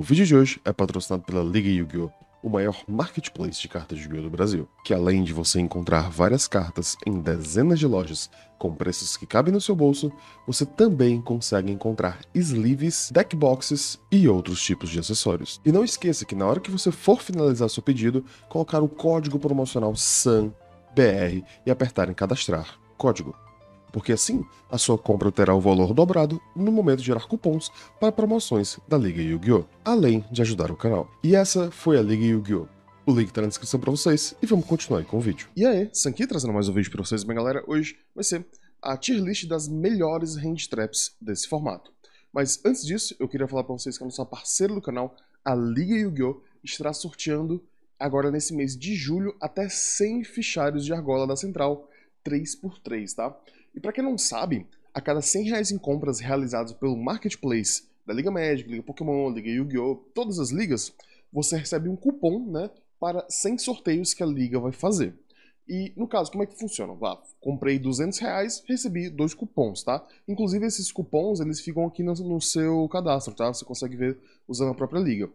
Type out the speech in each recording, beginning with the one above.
O vídeo de hoje é patrocinado pela Liga Yu-Gi-Oh! o maior marketplace de cartas de yu do Brasil, que além de você encontrar várias cartas em dezenas de lojas com preços que cabem no seu bolso, você também consegue encontrar sleeves, deck boxes e outros tipos de acessórios. E não esqueça que na hora que você for finalizar seu pedido, colocar o código promocional SANBR e apertar em cadastrar. Código porque assim a sua compra terá o valor dobrado no momento de gerar cupons para promoções da Liga Yu-Gi-Oh!, além de ajudar o canal. E essa foi a Liga Yu-Gi-Oh! O link tá na descrição para vocês e vamos continuar com o vídeo. E aí, Sanki trazendo mais um vídeo para vocês, bem galera, hoje vai ser a tier list das melhores hand traps desse formato. Mas antes disso, eu queria falar para vocês que a nossa parceira do canal, a Liga Yu-Gi-Oh! estará sorteando agora nesse mês de julho até 100 fichários de argola da Central 3x3, tá? E para quem não sabe, a cada 100 reais em compras realizadas pelo Marketplace da Liga Magic, Liga Pokémon, Liga Yu-Gi-Oh!, todas as ligas, você recebe um cupom né, para 100 sorteios que a liga vai fazer. E no caso, como é que funciona? Vá, comprei 200 reais, recebi dois cupons, tá? Inclusive esses cupons, eles ficam aqui no, no seu cadastro, tá? Você consegue ver usando a própria liga.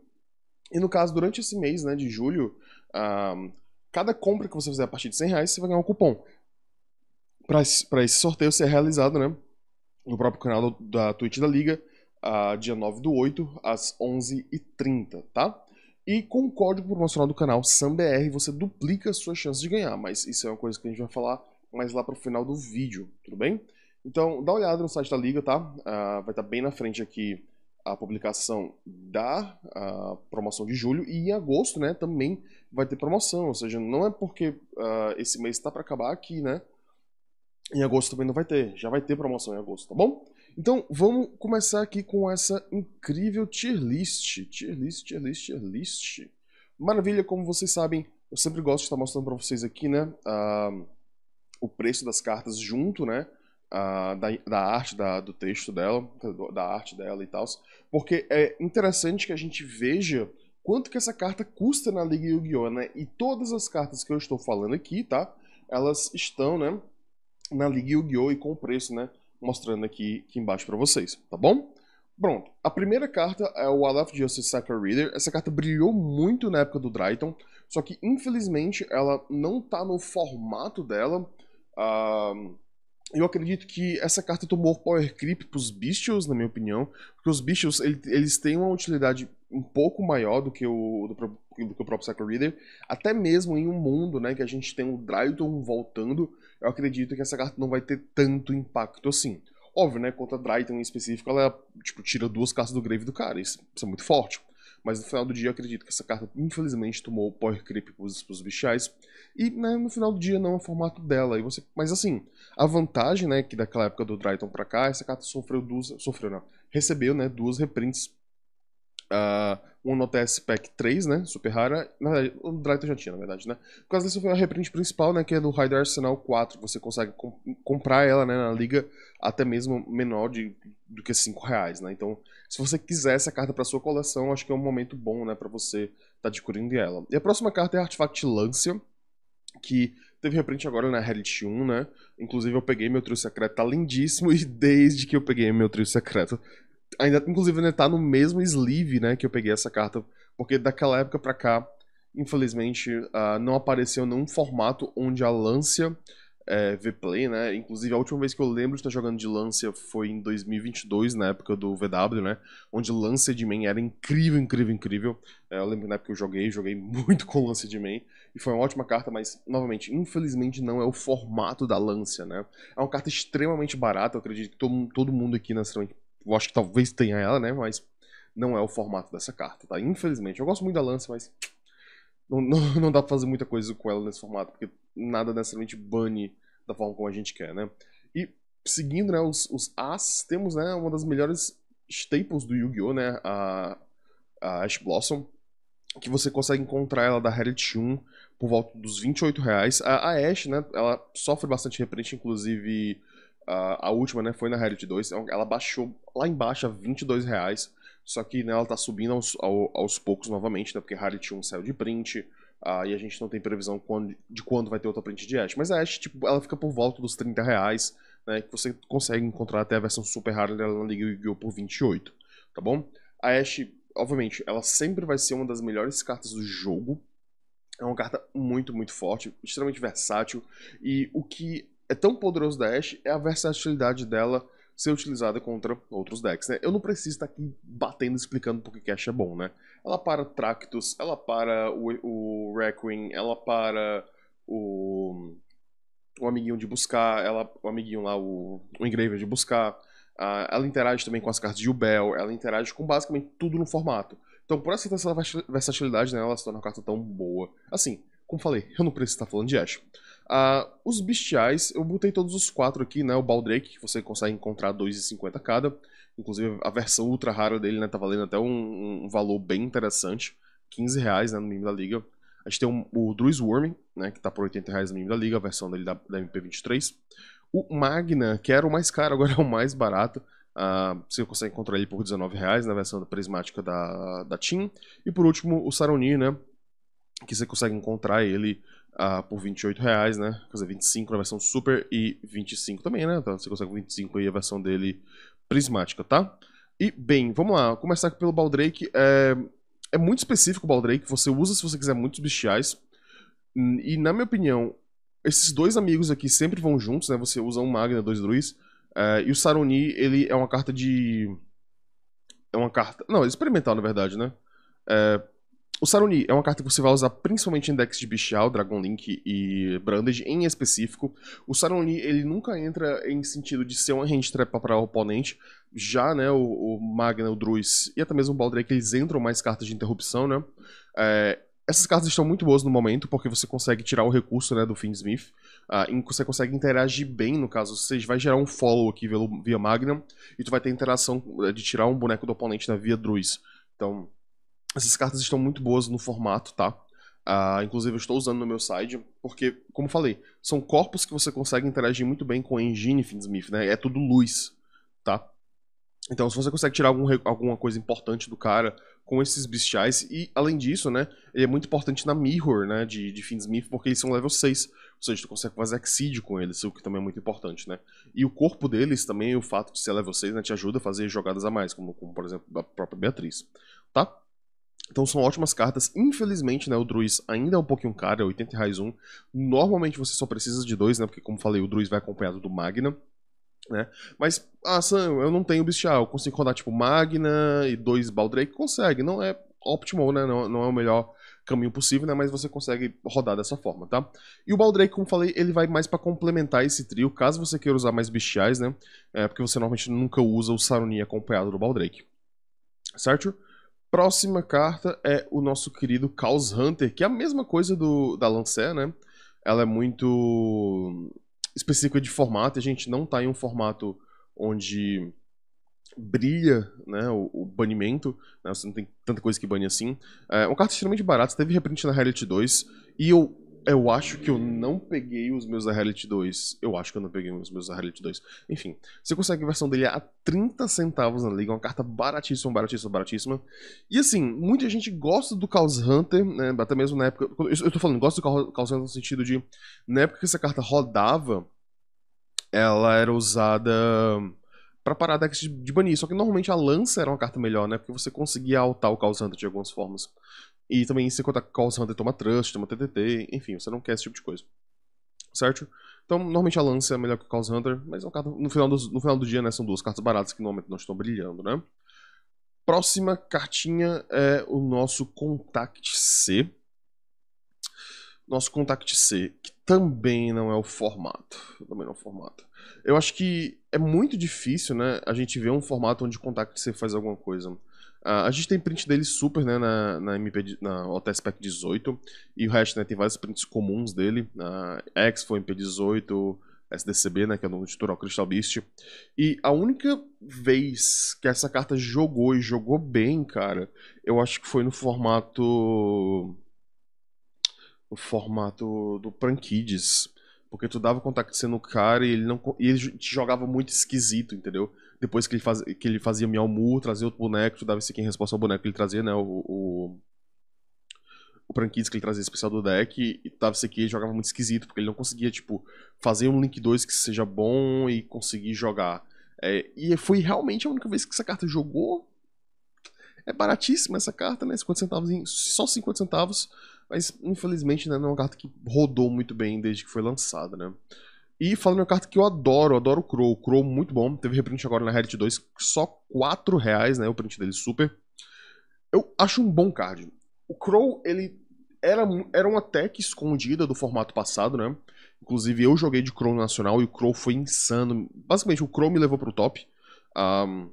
E no caso, durante esse mês né, de julho, um, cada compra que você fizer a partir de 100 reais, você vai ganhar um cupom para esse sorteio ser realizado, né? No próprio canal do, da Twitch da Liga, a dia 9 do 8, às 11h30, tá? E com o código promocional do canal SAMBR você duplica a suas chances de ganhar, mas isso é uma coisa que a gente vai falar mais lá pro final do vídeo, tudo bem? Então dá uma olhada no site da Liga, tá? Uh, vai estar tá bem na frente aqui a publicação da uh, promoção de julho e em agosto, né, também vai ter promoção, ou seja, não é porque uh, esse mês está para acabar aqui, né, em agosto também não vai ter, já vai ter promoção em agosto, tá bom? Então vamos começar aqui com essa incrível tier list. Tier list, tier list, tier list. Maravilha, como vocês sabem, eu sempre gosto de estar mostrando para vocês aqui, né? Uh, o preço das cartas junto, né? Uh, da, da, arte, da, do texto dela, da arte dela e tal. Porque é interessante que a gente veja quanto que essa carta custa na Liga Yu-Gi-Oh! né? E todas as cartas que eu estou falando aqui, tá? Elas estão, né? na né, Liga Yu-Gi-Oh! e com o preço, né? Mostrando aqui, aqui embaixo para vocês, tá bom? Pronto, a primeira carta é o Aleph Justice Cycle Reader. Essa carta brilhou muito na época do Drayton, só que infelizmente ela não tá no formato dela. Uh, eu acredito que essa carta tomou power creep pros bichos, na minha opinião, porque os bichos ele, eles têm uma utilidade um pouco maior do que o, do, do que o próprio Cycle Reader. Até mesmo em um mundo né, que a gente tem o Dryton voltando, eu acredito que essa carta não vai ter tanto impacto assim. Óbvio, né? Contra Dryton em específico, ela tipo, tira duas cartas do grave do cara. Isso, isso é muito forte. Mas no final do dia, eu acredito que essa carta, infelizmente, tomou power creep pros, pros bichais. E né, no final do dia, não é o formato dela. E você... Mas assim, a vantagem, né, que daquela época do Dryton pra cá, essa carta sofreu duas. Sofreu, não. Recebeu, né, duas reprints Uh, um no TS Pack 3, né? Super rara. Na verdade, o Drighton já tinha, na verdade, né? Por causa dessa foi a reprint principal, né? Que é do Raider Arsenal 4. Você consegue comprar ela né, na liga até mesmo menor de, do que 5 reais, né? Então, se você quiser essa carta para sua coleção, acho que é um momento bom, né? Pra você estar tá adquirindo ela. E a próxima carta é Artifact Lancia, que teve reprint agora na Reality 1, né? Inclusive eu peguei meu trio secreto, tá lindíssimo, e desde que eu peguei meu trio secreto, ainda, inclusive, ainda né, tá no mesmo sleeve, né, que eu peguei essa carta. Porque daquela época pra cá, infelizmente, uh, não apareceu nenhum formato onde a Lancia é, V-Play, né? Inclusive, a última vez que eu lembro de estar jogando de Lancia foi em 2022, na época do VW, né? Onde Lancia de Main era incrível, incrível, incrível. É, eu lembro na época que eu joguei, joguei muito com Lancia de Main E foi uma ótima carta, mas, novamente, infelizmente não é o formato da Lancia, né? É uma carta extremamente barata, eu acredito que todo, mundo aqui na né, eu acho que talvez tenha ela, né? Mas não é o formato dessa carta, tá? Infelizmente. Eu gosto muito da Lance, mas não, não, não dá pra fazer muita coisa com ela nesse formato, porque nada necessariamente bane da forma como a gente quer, né? E seguindo né, os, os As, temos né, uma das melhores staples do Yu-Gi-Oh! Né, a, a Ash Blossom, que você consegue encontrar ela da Heredit 1 por volta dos 28 reais. A, a Ash, né, ela sofre bastante reprint, inclusive a última, né, foi na Heredity então, 2. Ela baixou lá embaixo a 22 reais. Só que né, ela tá subindo aos, aos poucos novamente, né? Porque Heredity 1 saiu de print. Uh, e a gente não tem previsão quando, de quando vai ter outra print de Ash. Mas a Ash, tipo, ela fica por volta dos 30 reais, né? Que você consegue encontrar até a versão super rara dela na Liga Yu-Gi-Oh! por 28, tá bom? A Ash, obviamente, ela sempre vai ser uma das melhores cartas do jogo. É uma carta muito, muito forte, extremamente versátil. E o que é tão poderoso da Ashe é a versatilidade dela ser utilizada contra outros decks, né? Eu não preciso estar tá aqui batendo explicando porque que Ashe é bom, né? Ela para Tractus, ela para o, o Requiem, ela para o, o amiguinho de buscar, ela, o amiguinho lá, o, o Engraver de buscar. Uh, ela interage também com as cartas de Ubel, ela interage com basicamente tudo no formato. Então, por essa versatilidade, né, ela se torna uma carta tão boa. Assim, como falei, eu não preciso estar tá falando de Ashe. Uh, os bestiais, eu botei todos os quatro aqui, né? O Baldrake, que você consegue encontrar 2,50 cada. Inclusive, a versão ultra rara dele, né? Tá valendo até um, um valor bem interessante. 15 reais, né? No mínimo da liga. A gente tem um, o Druids Worm, né? Que tá por 80 reais no mínimo da liga, a versão dele da, da MP23. O Magna, que era o mais caro, agora é o mais barato. Uh, você consegue encontrar ele por 19 reais na versão prismática da, da Team. E por último, o Saroni, né? Que você consegue encontrar ele uh, por 28 reais, né? Quer dizer, 25 na versão Super e 25 também, né? Então você consegue 25 aí a versão dele prismática, tá? E, bem, vamos lá. Começar aqui pelo Baldrake. É, é muito específico o Baldrake. Você usa se você quiser muitos bestiais. Hum, e, na minha opinião, esses dois amigos aqui sempre vão juntos, né? Você usa um Magna, dois Druids. É, e o Saroni, ele é uma carta de... É uma carta... Não, é experimental, na verdade, né? É, o Saruni é uma carta que você vai usar principalmente em decks de Bichial, Dragon Link e Branded em específico. O Saruni ele nunca entra em sentido de ser uma hand trap para o oponente. Já né, o, o Magna, o Druis e até mesmo o Baldrake, eles entram mais cartas de interrupção, né? É, essas cartas estão muito boas no momento, porque você consegue tirar o recurso né, do Finsmith. Uh, você consegue interagir bem, no caso, você vai gerar um follow aqui via, Magna e tu vai ter interação eh, de tirar um boneco do oponente na né, via Druis. Então, essas cartas estão muito boas no formato, tá? Uh, inclusive eu estou usando no meu site, porque, como falei, são corpos que você consegue interagir muito bem com a engine Finsmith, né? É tudo luz, tá? Então, se você consegue tirar algum, alguma coisa importante do cara com esses bestiais, e além disso, né, ele é muito importante na Mirror, né, de, de Finsmith, porque eles são level 6, ou seja, tu consegue fazer Exceed com eles, o que também é muito importante, né. E o corpo deles também, o fato de ser level 6, né, te ajuda a fazer jogadas a mais, como, como por exemplo, a própria Beatriz, tá? Então são ótimas cartas. Infelizmente, né, o Druiz ainda é um pouquinho caro, é 80 reais um. Normalmente você só precisa de dois, né, porque como falei, o Druiz vai acompanhado do Magna. Né? Mas, ah, Sam, eu não tenho Bestial, eu consigo rodar tipo Magna e dois Baldrake? Consegue, não é óptimo, né, não, não é o melhor caminho possível, né? Mas você consegue rodar dessa forma, tá? E o Baldrake, como falei, ele vai mais para complementar esse trio, caso você queira usar mais bestiais, né? É, porque você normalmente nunca usa o Saruni acompanhado do Baldrake. Certo? Próxima carta é o nosso querido Chaos Hunter, que é a mesma coisa do, da Lancer, né? Ela é muito específica de formato, a gente não tá em um formato onde brilha né, o, o banimento, né, você não tem tanta coisa que bane assim. É uma carta extremamente barata, teve reprint na Reality 2, e eu eu acho que eu não peguei os meus da Reality 2. Eu acho que eu não peguei os meus da Reality 2. Enfim, você consegue a versão dele a 30 centavos na liga, uma carta baratíssima, baratíssima, baratíssima. E assim, muita gente gosta do Chaos Hunter, né, até mesmo na época. Eu tô falando, gosta do Chaos Hunter no sentido de. Na época que essa carta rodava, ela era usada para parar decks de, de banir. Só que normalmente a lança era uma carta melhor, né? Porque você conseguia altar o Causante de algumas formas. E também se conta Calls Hunter toma Trust, toma TTT, enfim, você não quer esse tipo de coisa. Certo? Então, normalmente a Lance é melhor que o Calls Hunter, mas é um carta, no, final do, no final do dia, né, são duas cartas baratas que no momento não estão brilhando, né? Próxima cartinha é o nosso Contact C. Nosso Contact C, que também não é o formato. Também não é o formato. Eu acho que é muito difícil, né, a gente ver um formato onde o Contact C faz alguma coisa. Ah, a gente tem print dele super, né, na, na MP, na OTSPEC 18, e o resto, né, tem vários prints comuns dele, na Expo, MP18, SDCB, né, que é o nome editorial Crystal Beast. E a única vez que essa carta jogou e jogou bem, cara, eu acho que foi no formato... no formato do Prankids, porque tu dava contact no cara e ele não e ele te jogava muito esquisito, entendeu? Depois que ele, faz, que ele fazia Miau Mu, trazia outro boneco, tu dava esse em resposta ao boneco que ele trazia, né? O. o o Prankids que ele trazia especial do deck e, dava tava esse aqui jogava muito esquisito, porque ele não conseguia, tipo, fazer um Link 2 que seja bom e conseguir jogar. É, e foi realmente a única vez que essa carta jogou. É baratíssima essa carta, né? 50 centavos, em, só 50 centavos. Mas, infelizmente, né, não é uma carta que rodou muito bem desde que foi lançada, né? E falando uma carta que eu adoro, adoro o Crow. O Crow muito bom. Teve reprint agora na Reddit 2, só 4 reais, né? O print dele super. Eu acho um bom card. O Crow, ele era, era uma tech escondida do formato passado, né? Inclusive, eu joguei de Crow Nacional e o Crow foi insano. Basicamente, o Crow me levou pro top. Um,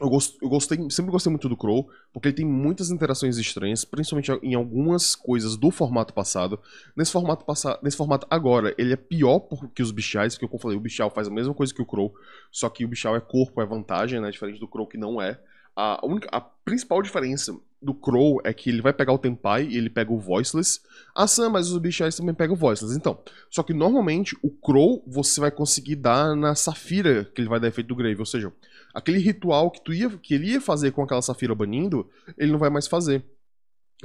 eu, gost, eu gostei, sempre gostei muito do Crow, porque ele tem muitas interações estranhas, principalmente em algumas coisas do formato passado. Nesse formato passado, nesse formato agora, ele é pior que os bichais, porque como eu falei, o bichal faz a mesma coisa que o Crow, só que o bichal é corpo, é vantagem, né, diferente do Crow que não é. A, única, a principal diferença do Crow é que ele vai pegar o Tempai e ele pega o Voiceless. A Sam, mas os bichais também pegam o Voiceless. Então, só que normalmente o Crow você vai conseguir dar na Safira que ele vai dar efeito do Grave. Ou seja, aquele ritual que, tu ia, que ele ia fazer com aquela Safira banindo, ele não vai mais fazer.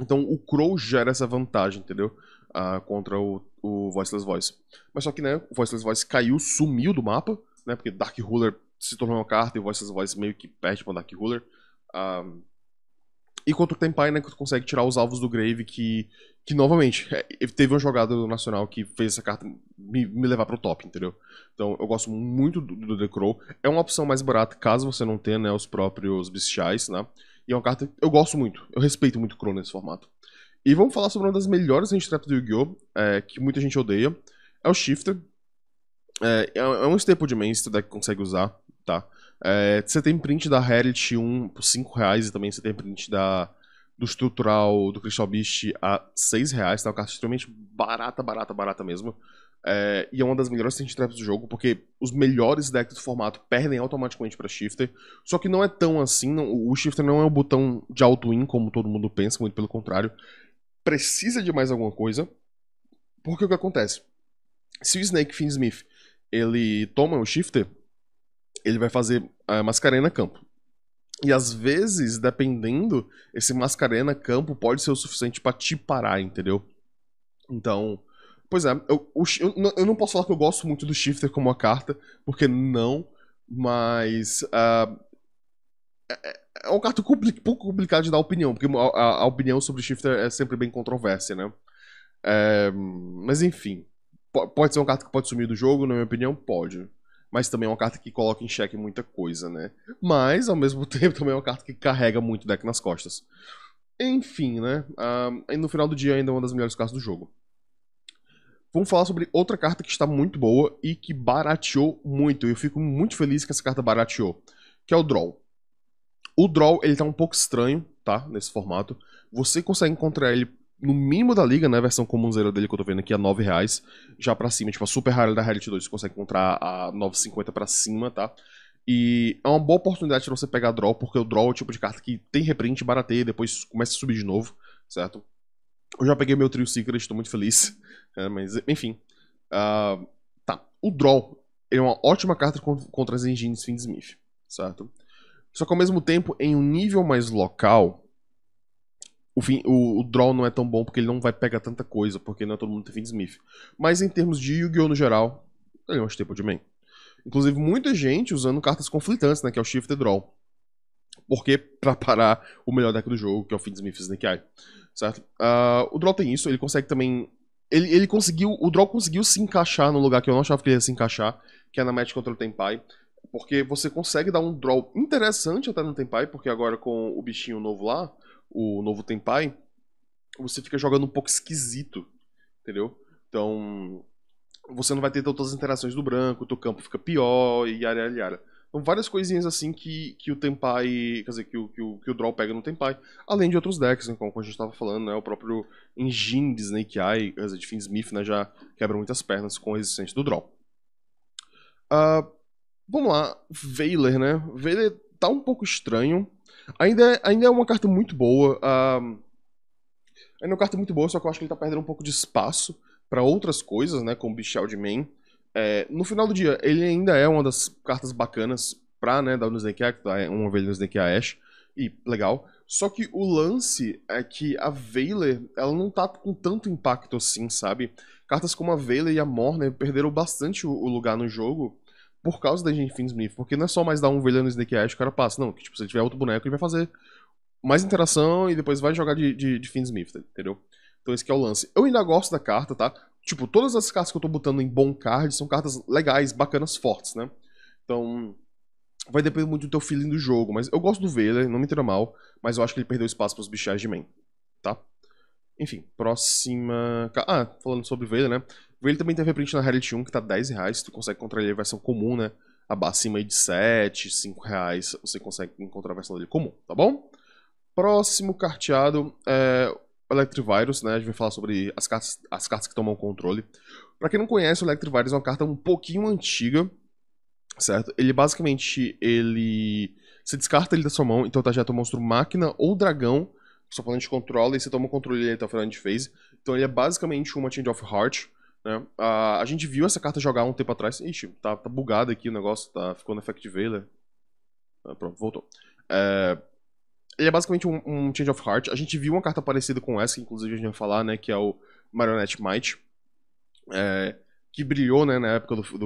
Então o Crow gera essa vantagem, entendeu? Ah, contra o, o Voiceless Voice. Mas só que, né, o Voiceless Voice caiu, sumiu do mapa, né? Porque Dark Ruler se tornou uma carta e o Voiceless Voice meio que perde pra Dark Ruler. Um, e contra o Tempai, né, que tu consegue tirar os alvos do Grave, que, que novamente, é, teve uma jogada do Nacional que fez essa carta me, me levar pro top, entendeu? Então eu gosto muito do, do The Crow. É uma opção mais barata, caso você não tenha né, os próprios bestiais, né? E é uma carta que eu gosto muito, eu respeito muito o Crow nesse formato. E vamos falar sobre uma das melhores handtraps do Yu-Gi-Oh! É, que muita gente odeia. É o Shifter. É, é, é um staple de mainstream que consegue usar, tá? É, você tem print da Herit 1 por 5 reais e também você tem print da, do estrutural do Crystal Beast a 6 reais. Tá é uma carta extremamente barata, barata, barata mesmo. É, e é uma das melhores synth traps do jogo, porque os melhores decks do formato perdem automaticamente para Shifter. Só que não é tão assim, não, o Shifter não é um botão de auto-win como todo mundo pensa, muito pelo contrário. Precisa de mais alguma coisa, porque o que acontece? Se o Snake Finsmith ele toma o Shifter, ele vai fazer a Mascarena Campo. E às vezes, dependendo, esse Mascarena Campo pode ser o suficiente para te parar, entendeu? Então, pois é, eu, eu, eu, não posso falar que eu gosto muito do Shifter como a carta, porque não, mas. Uh, é, é uma carta compli pouco complicada de dar opinião, porque a, a, opinião sobre Shifter é sempre bem controversa, né? É, mas enfim, pode ser uma carta que pode sumir do jogo, na minha opinião? Pode mas também é uma carta que coloca em xeque muita coisa, né? Mas, ao mesmo tempo, também é uma carta que carrega muito o deck nas costas. Enfim, né? Uh, e no final do dia ainda é uma das melhores cartas do jogo. Vamos falar sobre outra carta que está muito boa e que barateou muito. Eu fico muito feliz que essa carta barateou, que é o Draw. O Draw, ele tá um pouco estranho, tá? Nesse formato. Você consegue encontrar ele no mínimo da liga, né? A versão comunzeira dele que eu tô vendo aqui é 9 reais. Já pra cima, tipo, a Super rara da Reality 2 você consegue encontrar a 9,50 pra cima, tá? E é uma boa oportunidade de você pegar draw, porque o draw é o tipo de carta que tem reprint, barateia, depois começa a subir de novo, certo? Eu já peguei meu trio Secret, tô muito feliz. É, mas, enfim. Uh, tá. O draw é uma ótima carta contra as engines Finsmith, certo? Só que ao mesmo tempo, em um nível mais local, o, fim, o, o, draw não é tão bom porque ele não vai pegar tanta coisa, porque não é todo mundo tem fim de Smith. Mas em termos de Yu-Gi-Oh! no geral, ele é um staple main. Inclusive, muita gente usando cartas conflitantes, né? Que é o o Draw. Porque pra parar o melhor deck do jogo, que é o Finn Smith e Snake Eye. Certo? Uh, o Draw tem isso, ele consegue também. Ele, ele conseguiu. O Draw conseguiu se encaixar no lugar que eu não achava que ele ia se encaixar, que é na match contra o Tenpai. Porque você consegue dar um draw interessante até no Tenpai, porque agora com o bichinho novo lá, o novo Tenpai, você fica jogando um pouco esquisito, entendeu? Então, você não vai ter todas as interações do branco, o teu campo fica pior e e área. Então, várias coisinhas assim que, que o Tempai, quer dizer, que o, que, o, que o Draw pega no Tempai, além de outros decks, né, como a gente estava falando, né, o próprio Engine de Snake Eye, quer dizer, de né, já quebra muitas pernas com a resistência do Draw. Uh, vamos lá, Veiler, né, Veiler tá um pouco estranho, Ainda, é, ainda é uma carta muito boa. Uh, ainda é uma carta muito boa, só que eu acho que ele tá perdendo um pouco de espaço para outras coisas, né? Como Bichald Man. É, no final do dia, ele ainda é uma das cartas bacanas pra, né, da no que tá uma vez no Zdenkia Ash. E legal. Só que o lance é que a Veiler, ela não tá com tanto impacto assim, sabe? Cartas como a Veiler e a Morn né, perderam bastante o lugar no jogo por causa da gente Smith, porque não é só mais dar um velho no Snake Eyes o cara passa, não, que tipo, se ele tiver outro boneco, ele vai fazer mais interação e depois vai jogar de, de, de Finn Smith, entendeu? Então esse é o lance. Eu ainda gosto da carta, tá? Tipo, todas as cartas que eu tô botando em bom card são cartas legais, bacanas, fortes, né? Então, vai depender muito do teu feeling do jogo, mas eu gosto do Veiler, não me entenda mal, mas eu acho que ele perdeu espaço pros bichais de main, tá? Enfim, próxima... Ah, falando sobre Veiler, né? Ele também teve a print na Reality 1, que tá 10 reais. Tu consegue encontrar ele a versão comum, né? Acima de 7, 5 reais, você consegue encontrar a versão dele comum, tá bom? Próximo carteado é o Electrivirus, né? A gente vai falar sobre as cartas, as cartas que tomam controle. Pra quem não conhece, o Electrivirus é uma carta um pouquinho antiga, certo? Ele basicamente, ele... Você descarta ele da sua mão, então tá já tá o monstro máquina ou dragão, que seu oponente controla, e você toma o controle dele é até o final de phase. Então ele é basicamente uma Change of Heart, né? A, a gente viu essa carta jogar um tempo atrás. Ixi, tá, tá bugado aqui o negócio, tá, ficou no Effect Veiler. Ah, pronto, voltou. É, ele é basicamente um, um, Change of Heart. A gente viu uma carta parecida com essa, que inclusive a gente vai falar, né? Que é o Marionette Might. É, que brilhou, né, na época do, do,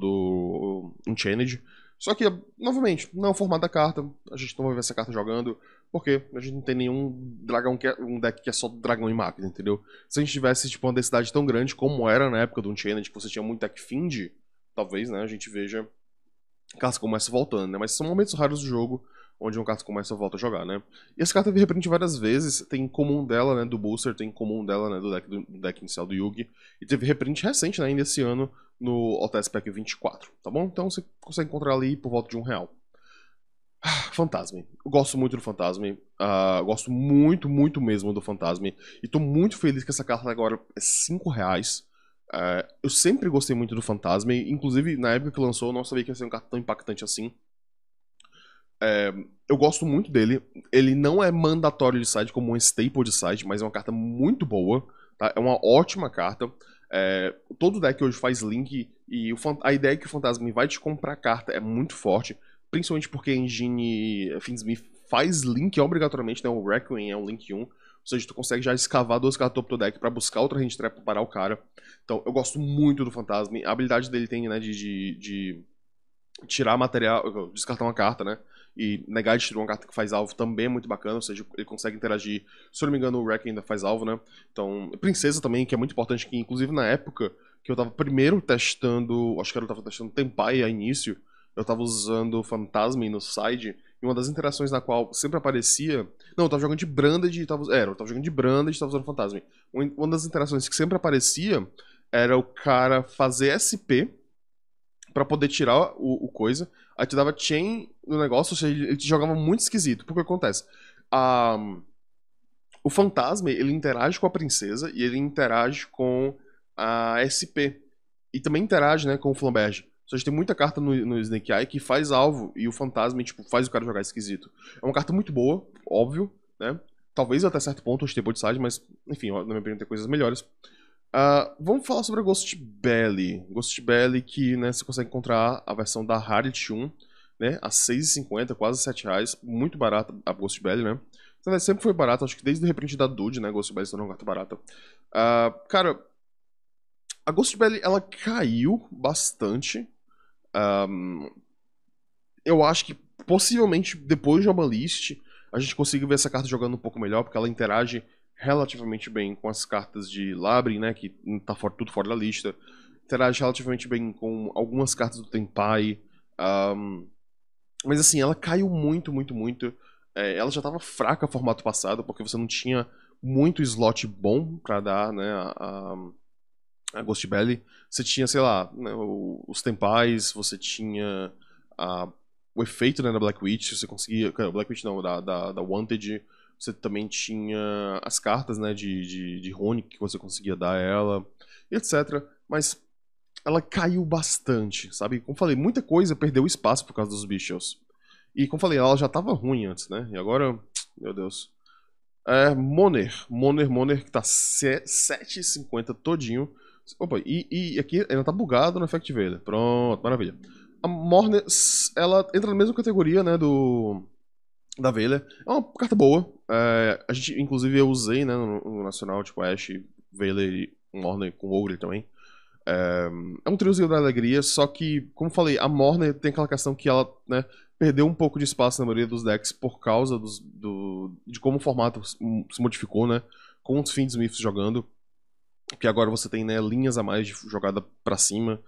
do Unchained. Só que, novamente, não é o formato da carta, a gente não vai ver essa carta jogando, porque a gente não tem nenhum dragão que é, um deck que é só dragão e máquina, entendeu? Se a gente tivesse tipo, uma densidade tão grande como era na época do Unchained, que você tinha muito deck Find, talvez, né, a gente veja cartas como essa voltando, né? Mas são momentos raros do jogo, onde uma carta começa e volta a jogar, né? E essa carta teve reprint várias vezes, tem comum dela, né, do Booster, tem comum dela, né, do deck, do, deck inicial do Yugi, e teve reprint recente, né, ainda esse ano, no OTS Pack 24, tá bom? Então você consegue encontrar ali por volta de um real. Ah, Fantasma, Eu gosto muito do Fantasma, Uh, gosto muito, muito mesmo do Fantasma E tô muito feliz que essa carta agora é 5 reais. Uh, eu sempre gostei muito do Fantasma, inclusive na época que lançou eu não sabia que ia ser um cartão impactante assim. É, eu gosto muito dele. Ele não é mandatório de site como um staple de site, mas é uma carta muito boa. Tá? É uma ótima carta. É, todo deck hoje faz link e o, a ideia é que o Fantasma vai te comprar carta é muito forte, principalmente porque a engine Finsmith faz link obrigatoriamente, né? O Requiem é um link 1. Ou seja, tu consegue já escavar duas cartas top do deck para buscar outra hand trap pra parar o cara. Então, eu gosto muito do Fantasma. A habilidade dele tem, né, de, de, de tirar material, descartar uma carta, né? E negar de tirar uma carta que faz alvo também é muito bacana, ou seja, ele consegue interagir. Se eu não me engano, o Wreck ainda faz alvo, né? Então, Princesa também, que é muito importante, que inclusive na época que eu tava primeiro testando, acho que eu tava testando Tempai a início, eu tava usando Fantasma no side, e uma das interações na qual sempre aparecia. Não, eu tava jogando de Branded e tava. Era, eu tava jogando de Branded e tava usando Fantasma. Uma das interações que sempre aparecia era o cara fazer SP para poder tirar o, o, coisa. Aí te dava chain no negócio, ou seja, ele te jogava muito esquisito. Porque acontece? o fantasma, ele interage com a princesa e ele interage com a SP. E também interage, né, com o Flamberge. Ou seja, tem muita carta no, no Snake Eye que faz alvo e o fantasma, tipo, faz o cara jogar esquisito. É uma carta muito boa, óbvio, né? Talvez até certo ponto, hoje tem de side, mas, enfim, na minha opinião, tem coisas melhores. Uh, vamos falar sobre a Ghost Belly. Ghost Belly que né, você consegue encontrar a versão da Rarity 1, né, a 6,50, quase 7 reais, muito barata a Ghost Belly, né? Então, sempre foi barata, acho que desde o reprint da Dude, né, Ghost Belly tornou uma carta barata. Uh, cara, a Ghost Belly, ela caiu bastante. Um, eu acho que possivelmente depois de uma list a gente consiga ver essa carta jogando um pouco melhor, porque ela interage relativamente bem com as cartas de Labrin, né, que tá for, tudo fora da lista. Interage relativamente bem com algumas cartas do Tempai. Um, mas assim, ela caiu muito, muito, muito. É, ela já tava fraca no formato passado, porque você não tinha muito slot bom para dar, né, a, a, a Ghost Belly. Você tinha, sei lá, né, os Tempais, você tinha a, o efeito né, da Black Witch, você conseguia... Black Witch não, da, da, da Wanted... Você também tinha as cartas, né, de, de, de Rony que você conseguia dar a ela, etc. Mas ela caiu bastante, sabe? Como falei, muita coisa perdeu espaço por causa dos bichos. E como falei, ela já tava ruim antes, né? E agora, meu Deus. É, Moner, Moner, Moner, que tá 7,50 todinho. Opa, e, e aqui ainda tá bugado no Effect Veiler. Pronto, maravilha. A Morner, ela entra na mesma categoria, né, do... Da Veiler. É uma carta boa, é, a gente, inclusive, eu usei, né, no, no Nacional, tipo, Ash, Veiler e Morner com Ogre também. É, é um triozinho da alegria, só que, como falei, a Morner tem aquela questão que ela, né, perdeu um pouco de espaço na maioria dos decks por causa dos, do, de como o formato se modificou, né, com os Fiends Myths jogando, que agora você tem, né, linhas a mais de jogada para cima,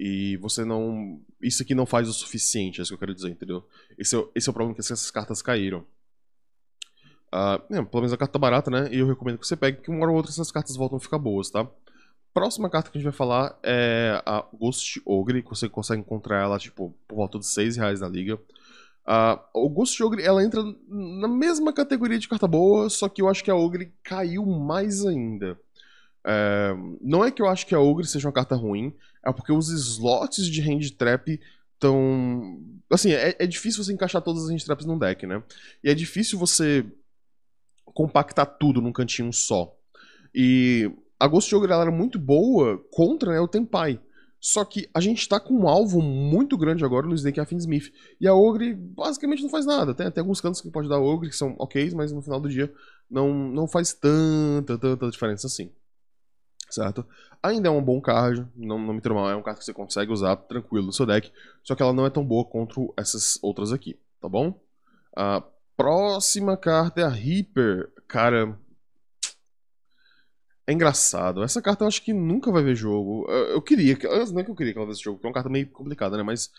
e você não... Isso aqui não faz o suficiente, é isso que eu quero dizer, entendeu? Esse é, esse é o problema que essas cartas caíram. Ah, é, pelo menos a carta tá barata, né? E eu recomendo que você pegue, que uma hora ou outra essas cartas voltam a ficar boas, tá? Próxima carta que a gente vai falar é a Ghost Ogre, que você consegue encontrar ela, tipo, por volta de 6 reais na liga. Uh, o Ghost Ogre, ela entra na mesma categoria de carta boa, só que eu acho que a Ogre caiu mais ainda. É, não é que eu acho que a Ogre seja uma carta ruim, é porque os slots de hand trap estão... Assim, é, é, difícil você encaixar todas as hand traps num deck, né? E é difícil você compactar tudo num cantinho só. E a Ghost Yoga ela era muito boa contra né, o Tempai. Só que a gente tá com um alvo muito grande agora, no Snake Day, a Finn Smith. E a Ogre basicamente não faz nada. Tem até alguns cantos que pode dar Ogre, que são ok, mas no final do dia não, não faz tanta, tanta diferença assim. Certo? Ainda é um bom card, não, não me entendo mal, é um card que você consegue usar tranquilo no seu deck, só que ela não é tão boa contra essas outras aqui, tá bom? Uh, próxima carta é a Reaper. Cara. É engraçado. Essa carta eu acho que nunca vai ver jogo. Eu, queria. Não é que eu queria que ela desse jogo, porque é uma carta meio complicada, né? Mas.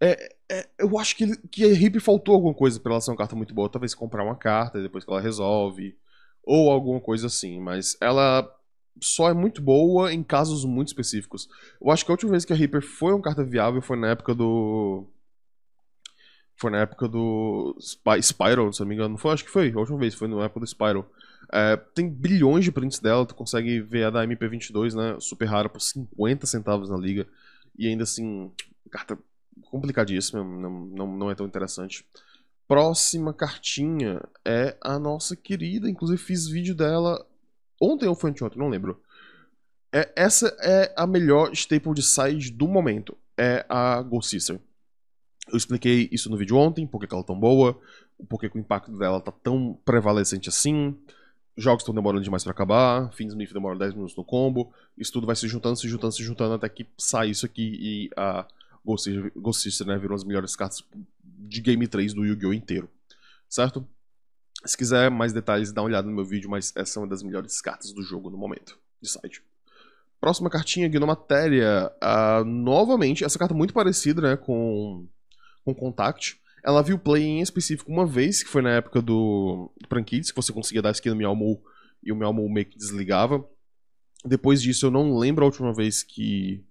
É, é, eu acho que, que a Reaper faltou alguma coisa pra ela ser uma carta muito boa. Talvez comprar uma carta depois que ela resolve. Ou alguma coisa assim. Mas ela só é muito boa em casos muito específicos. Eu acho que a última vez que a Reaper foi uma carta viável foi na época do. Foi na época do Spyro, se não me engano. Não foi, acho que foi. A última vez foi na época do Spyro. É, tem bilhões de prints dela. Tu consegue ver a da MP22, né? Super rara por 50 centavos na liga. E ainda assim, carta complicadíssima. Não, não, não é tão interessante. Próxima cartinha é a nossa querida. Inclusive fiz vídeo dela ontem ou foi anteontem, não lembro. É, essa é a melhor staple de side do momento. É a Ghost Sister. Eu expliquei isso no vídeo ontem, por que ela é tão boa, por que o impacto dela tá tão prevalecente assim, jogos estão demorando demais para acabar, Finsmith demora 10 minutos no combo, isso tudo vai se juntando, se juntando, se juntando, até que sai isso aqui e a Ghost Sister né, virou as melhores cartas de Game 3 do Yu-Gi-Oh! inteiro, certo? Se quiser mais detalhes, dá uma olhada no meu vídeo, mas essa é uma das melhores cartas do jogo no momento, de site. Próxima cartinha, Gnomatéria. Uh, ah, novamente, essa carta é muito parecida né, com com Contact. Ela viu play em específico uma vez, que foi na época do, do que você conseguia dar skin no Meow e o Meow meio que desligava. Depois disso, eu não lembro a última vez que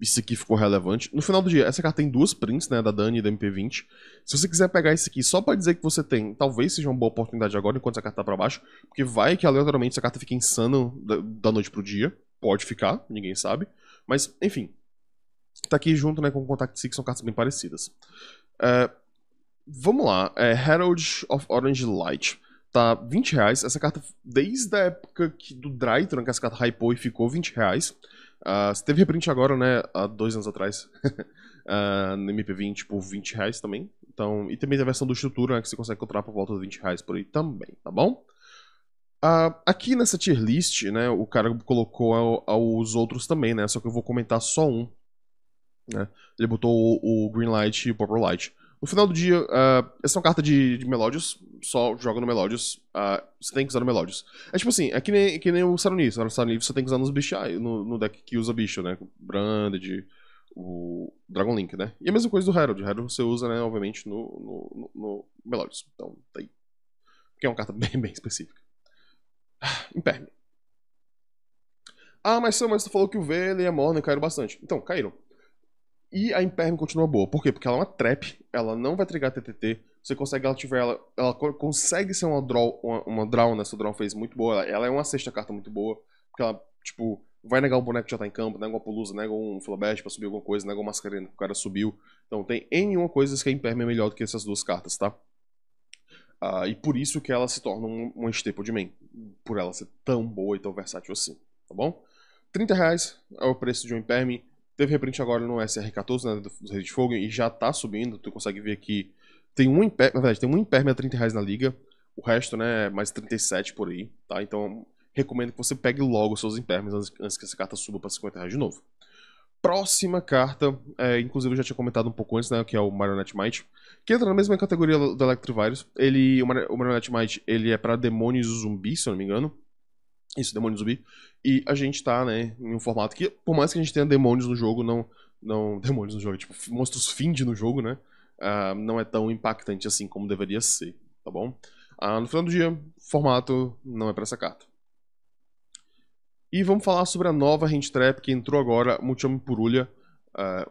isso aqui ficou relevante. No final do dia, essa carta tem duas prints, né, da Dani e da MP20. Se você quiser pegar isso aqui só para dizer que você tem, talvez seja uma boa oportunidade agora, enquanto essa carta tá pra baixo, porque vai que aleatoriamente essa carta fica insana da noite pro dia. Pode ficar, ninguém sabe. Mas, enfim, tá aqui junto né, com o Contact Six, são cartas bem parecidas. É, vamos lá, é Herald of Orange Light. Tá 20 reais. Essa carta, desde a época que, do Drytron, que essa carta hypou e ficou 20 reais. Uh, teve reprint agora, né? Há dois anos atrás. uh, no MP20 por 20 reais também. Então, e também tem a versão do estrutura, né, que você consegue encontrar por volta de 20 reais por aí também, tá bom? Uh, aqui nessa tier list, né, o cara colocou ao, aos outros também, né? Só que eu vou comentar só um. Né? Ele botou o, o light e o Purple Light. No final do dia, uh, essa é uma carta de, de Melodius, só joga no Melodius, uh, você tem que usar no Melodius. É tipo assim, é que nem, que nem o saruni no saruni você tem que usar nos bichos, ah, no, no, deck que usa bicho, né, Branded, o Dragon Link, né. E a mesma coisa do Herald, o Herald você usa, né, obviamente, no, no, no Melodius, então tá aí. Que é uma carta bem, bem específica. Imperme. Ah, mas você mas tu falou que o Vele e a Morna caíram bastante. Então, caíram. E a imperme continua boa. Por quê? Porque ela é uma trap, ela não vai trigar TTT. Você consegue ela tiver ela, ela consegue ser uma draw, uma, uma draw nessa né? draw fez muito boa. Ela, ela, é uma sexta carta muito boa, porque ela tipo vai negar um boneco que já tá em campo, nega uma polusa, nega um flabest para subir alguma coisa, nega uma mascarina que o cara subiu. Então tem nenhuma uma coisas que a imperme é melhor do que essas duas cartas, tá? Uh, e por isso que ela se torna um, um staple de main. Por ela ser tão boa e tão versátil assim, tá bom? 30 reais é o preço de um imperme Teve reprint agora no SR14, né, do Rede de Fogo, e já tá subindo. Tu consegue ver que tem um imperme, na verdade, tem um imperme a 30 reais na liga. O resto, né, é mais 37 por aí, tá? Então, recomendo que você pegue logo os seus impermes antes, que essa carta suba para 50 reais de novo. Próxima carta, é, inclusive eu já tinha comentado um pouco antes, né, que é o Marionette Might, que entra na mesma categoria do Electrovirus. Ele, o, Marionette Might, ele é para demônios e zumbi, se eu não me engano. Isso, demônio zumbi. E a gente tá, né, em um formato que, por mais que a gente tenha demônios no jogo, não. não demônios no jogo, tipo, monstros find no jogo, né? Uh, não é tão impactante assim como deveria ser, tá bom? Uh, no final do dia, formato não é para essa carta. E vamos falar sobre a nova hand trap que entrou agora, Mulcharme Purulha. Ah, uh,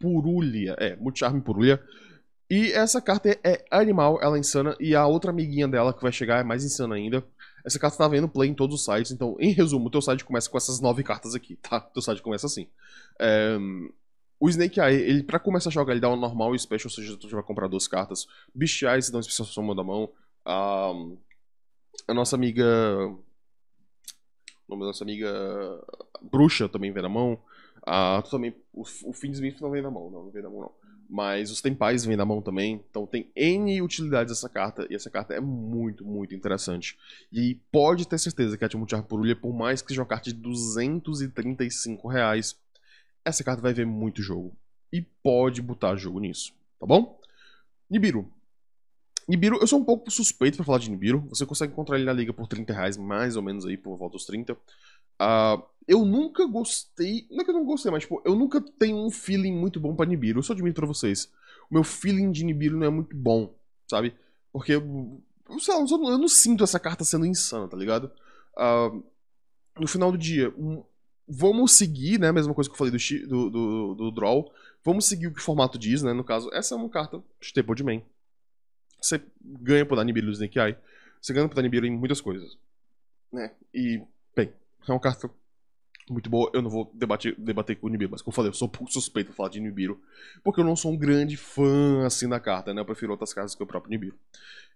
Purulha. É, Mulcharme Purulha. E essa carta é, é animal, ela é insana. E a outra amiguinha dela que vai chegar é mais insana ainda. Essa carta tá vendo play em todos os sites, então, em resumo, o teu site começa com essas nove cartas aqui, tá? O teu site começa assim. É... O Snake Eye, ele, pra começar a jogar, ele dá uma normal e special, ou seja, tu vai comprar duas cartas. Beast Eyes dá uma especial soma da mão. A... a nossa amiga. O nome da nossa amiga. Bruxa também vem na mão. a ah, também, o, o Finn Smith não vem na mão, não, não vem na mão, não mas os tempais vêm na mão também. Então tem N utilidades essa carta, e essa carta é muito, muito interessante. E pode ter certeza que a Timutiar Purulha, por mais que seja uma carta de 235 reais, essa carta vai ver muito jogo. E pode botar jogo nisso, tá bom? Nibiru. Nibiru, eu sou um pouco suspeito para falar de Nibiru. Você consegue encontrar ele na liga por 30 reais, mais ou menos aí, por volta dos 30. Uh, ah, eu nunca gostei. Não é que eu não gostei, mas, tipo, eu nunca tenho um feeling muito bom pra Nibiru. Eu só admito pra vocês. O meu feeling de Nibiru não é muito bom, sabe? Porque. Eu, sei lá, eu não sinto essa carta sendo insana, tá ligado? Uh, no final do dia, um, vamos seguir, né? A mesma coisa que eu falei do, do, do, do Draw. Vamos seguir o que o formato diz, né? No caso, essa é uma carta de de Man. Você ganha por dar Nibiru no Snake Eye. Você ganha por dar Nibiru em muitas coisas. Né? E, bem, é uma carta muito boa. Eu não vou debater, debater com o Nibiru, mas como eu falei, eu sou um pouco suspeito de falar de Nibiru, porque eu não sou um grande fã assim da carta, né? Eu prefiro outras cartas que o próprio Nibiru.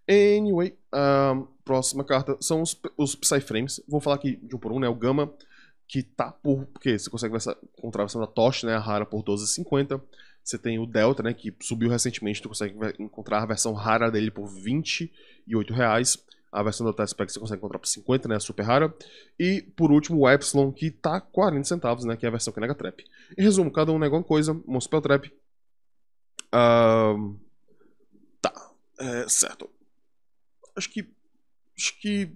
Anyway, a próxima carta são os, os Psyframes. Vou falar aqui de um por um, né? O Gama, que tá por. Porque você consegue essa contravenção da Tosh, né? A rara por 12,50. Você tem o Delta, né? Que subiu recentemente, tu consegue encontrar a versão rara dele por 28 reais. A versão da que você consegue encontrar por 50, né? A super rara. E, por último, o Epsilon, que tá 40 centavos, né? Que é a versão que nega é trap. Em resumo, cada um nega uma coisa. Um spell trap. Uh... Tá. É, certo. Acho que... Acho que...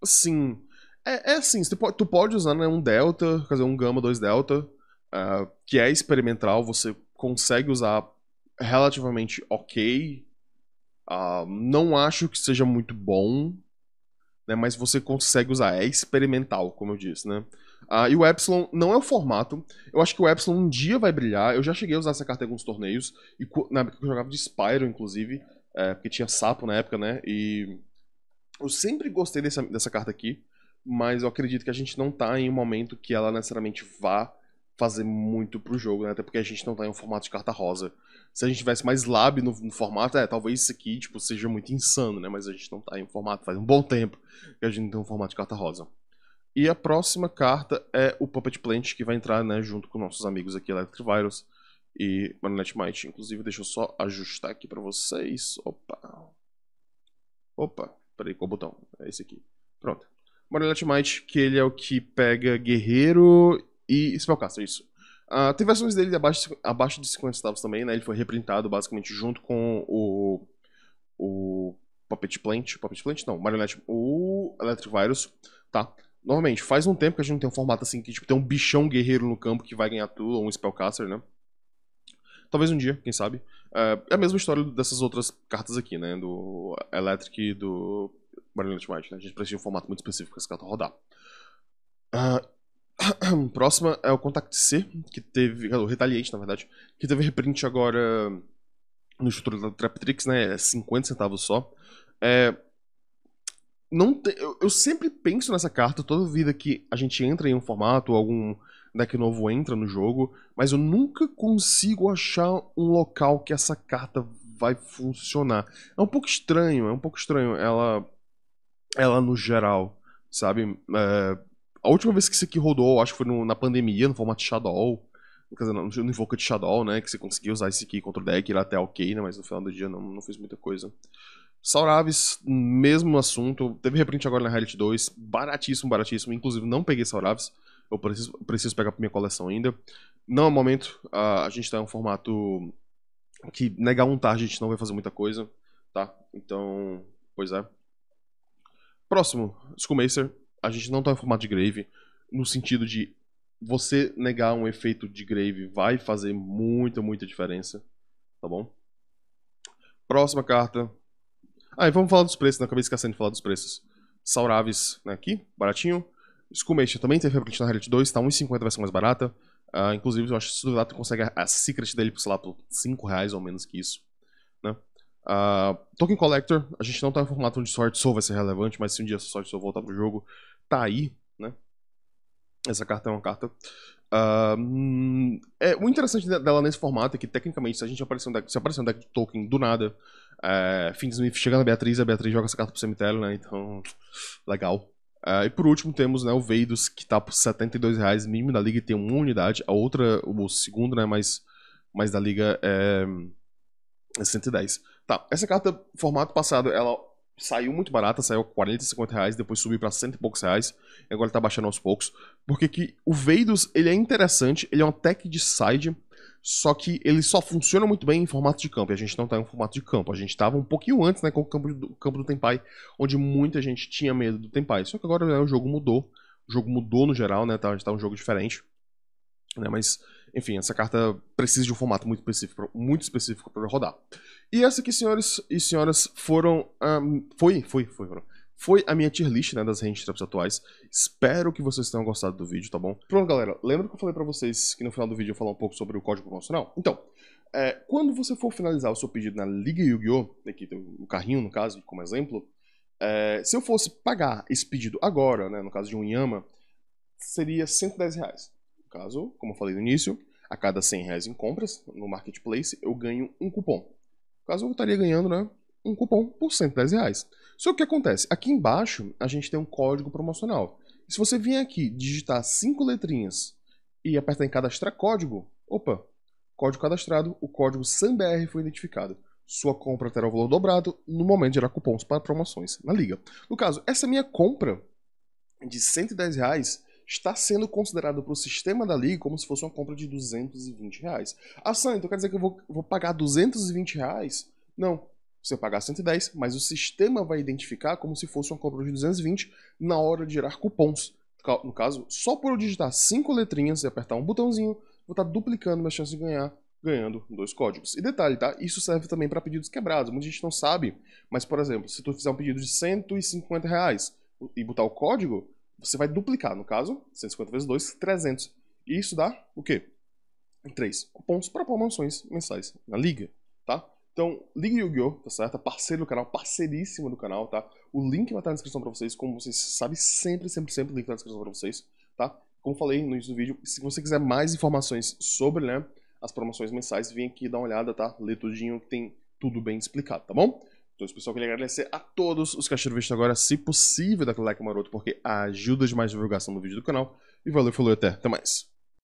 Assim... É, é assim, tu pode, tu pode usar né, um delta, quer dizer, um gama, dois delta, uh, que é experimental, você consegue usar relativamente ok. Uh, não acho que seja muito bom né? Mas você consegue usar, é experimental, como eu disse, né? Ah, e o Epsilon não é o formato. Eu acho que o Epsilon um dia vai brilhar. Eu já cheguei a usar essa carta em alguns torneios. E na época que eu jogava de Spyro, inclusive. É, porque tinha sapo na época, né? E eu sempre gostei dessa, dessa carta aqui. Mas eu acredito que a gente não tá em um momento que ela necessariamente vá fazer muito pro jogo, né? Até porque a gente não tá em um formato de carta rosa. Se a gente tivesse mais lab no, no formato, é, talvez isso aqui, tipo, seja muito insano, né? Mas a gente não tá em um formato, faz um bom tempo que a gente não tem um formato de carta rosa. E a próxima carta é o Puppet Plant, que vai entrar, né, junto com nossos amigos aqui, Virus e Marionette Might. Inclusive, deixa eu só ajustar aqui pra vocês. Opa. Opa. Peraí, qual botão? É esse aqui. Pronto. Marionette Might, que ele é o que pega guerreiro e Spellcaster, isso. Uh, tem versões dele abaixo, abaixo de 50 centavos também, né? Ele foi reprintado basicamente junto com o. O Puppet Plant. Puppet Plant não, Marionette. O Electric Virus, tá? Normalmente, faz um tempo que a gente não tem um formato assim que tipo, tem um bichão guerreiro no campo que vai ganhar tudo, ou um Spellcaster, né? Talvez um dia, quem sabe. É, é a mesma história dessas outras cartas aqui, né? Do Electric e do Marionette White. Né? A gente precisa de um formato muito específico para essa carta rodar. Uh, Próxima é o Contact C, que teve. O Retaliate, na verdade, que teve reprint agora no estrutura da Traptrix, né? 50 é centavos só. É, não te, eu, eu, sempre penso nessa carta toda vida que a gente entra em um formato, algum deck novo entra no jogo, mas eu nunca consigo achar um local que essa carta vai funcionar. É um pouco estranho, é um pouco estranho ela, ela no geral, sabe? É, a última vez que isso aqui rodou, acho que foi no, na pandemia, no formato Shadow. Quer dizer, no, Invoca de Shadow, né? Que você conseguia usar esse aqui contra o deck, ele até ok, né? Mas no final do dia não, não fez muita coisa. Sauraves, mesmo assunto. Teve reprint agora na Reality 2. Baratíssimo, baratíssimo. Inclusive, não peguei Sauraves. Eu preciso, preciso pegar pra minha coleção ainda. Não é o momento. a gente tá em um formato que negar um tá, a gente não vai fazer muita coisa, tá? Então, pois é. Próximo, Skullmaster a gente não tá em formato de grave no sentido de você negar um efeito de grave vai fazer muita, muita diferença, tá bom? Próxima carta. Ah, e vamos falar dos preços, né? Acabei esquecendo de falar dos preços. Sauraves, né, aqui, baratinho. Skumeisha também teve replicante na Reality 2, tá 1,50 vai ser mais barata. Uh, inclusive, eu acho que o duvidar, tu consegue a, a Secret dele, sei lá, por 5 reais ou menos que isso. Uh, ah, Token Collector, a gente não tá em formato onde Sword Soul vai ser relevante, mas se um dia Sword Soul voltar pro jogo, tá aí, né? Essa carta é uma carta. Uh, é, o interessante dela nesse formato é que, tecnicamente, se a gente aparecer um deck, se aparecer um deck de token do nada, é, Smith chega na Beatriz, a Beatriz joga essa carta pro cemitério, né? Então, legal. Uh, e por último temos né, o Veidos, que tá por 72 reais mínimo da liga e tem uma unidade. A outra, o segundo, né, Mas, mais da liga, é é 110. Tá, essa carta, formato passado, ela saiu muito barata, saiu 40, 50 reais, depois subiu para cento e poucos reais, e agora tá baixando aos poucos. Porque que o Veidos, ele é interessante, ele é um tech de side, só que ele só funciona muito bem em formato de campo, e a gente não tá em formato de campo. A gente tava um pouquinho antes, né, com o campo do, campo do Tempai, onde muita gente tinha medo do Tempai. Só que agora né, o jogo mudou, o jogo mudou no geral, né, tá, tá um jogo diferente. Né, mas enfim, essa carta precisa de um formato muito específico, muito específico para rodar. E essa aqui, senhores e senhoras, foram. Um, foi, foi, foi, foi a minha tier list né, das range traps atuais. Espero que vocês tenham gostado do vídeo, tá bom? Pronto, galera, lembra que eu falei pra vocês que no final do vídeo eu falar um pouco sobre o código promocional? Então, é, quando você for finalizar o seu pedido na Liga Yu-Gi-Oh!, aqui né, tem o carrinho, no caso, como exemplo, é, se eu fosse pagar esse pedido agora, né, no caso de um Yama, seria 110 reais caso, como eu falei no início, a cada 100 reais em compras no marketplace, eu ganho um cupom. No caso, eu estaria ganhando, né? Um cupom por 110 reais. Só que o que acontece? Aqui embaixo a gente tem um código promocional. E se você vir aqui digitar cinco letrinhas e apertar em cadastrar código, opa, código cadastrado, o código SAMBR foi identificado. Sua compra terá o valor dobrado no momento gerar cupons para promoções na liga. No caso, essa minha compra de 110 reais está sendo considerado para o sistema da liga como se fosse uma compra de 220 reais. Ah, Sam, então quer dizer que eu vou, vou pagar 220 reais? Não, você pagar 110, mas o sistema vai identificar como se fosse uma compra de 220 na hora de gerar cupons. No caso, só por eu digitar cinco letrinhas e apertar um botãozinho, vou estar tá duplicando minha chance de ganhar, ganhando dois códigos. E detalhe, tá? Isso serve também para pedidos quebrados. Muita gente não sabe, mas por exemplo, se tu fizer um pedido de 150 reais e botar o código, você vai duplicar, no caso, 150 vezes 2, 300. E isso dá o quê? 3 cupons para promoções mensais na liga, tá? Então, Liga Yu-Gi-Oh, tá certo? É parceiro do canal, parceiríssimo do canal, tá? O link vai estar na descrição para vocês, como vocês sabem, sempre, sempre, sempre o link tá na descrição para vocês, tá? Como falei no início do vídeo, se você quiser mais informações sobre, né, as promoções mensais, vem aqui dar uma olhada, tá? Lê tudinho, tem tudo bem explicado, tá bom? Então, pessoal, queria agradecer a todos os que acharam o agora, se possível, dá aquele like maroto, porque ajuda demais a divulgação do vídeo do canal. E valeu, falou e até, até mais.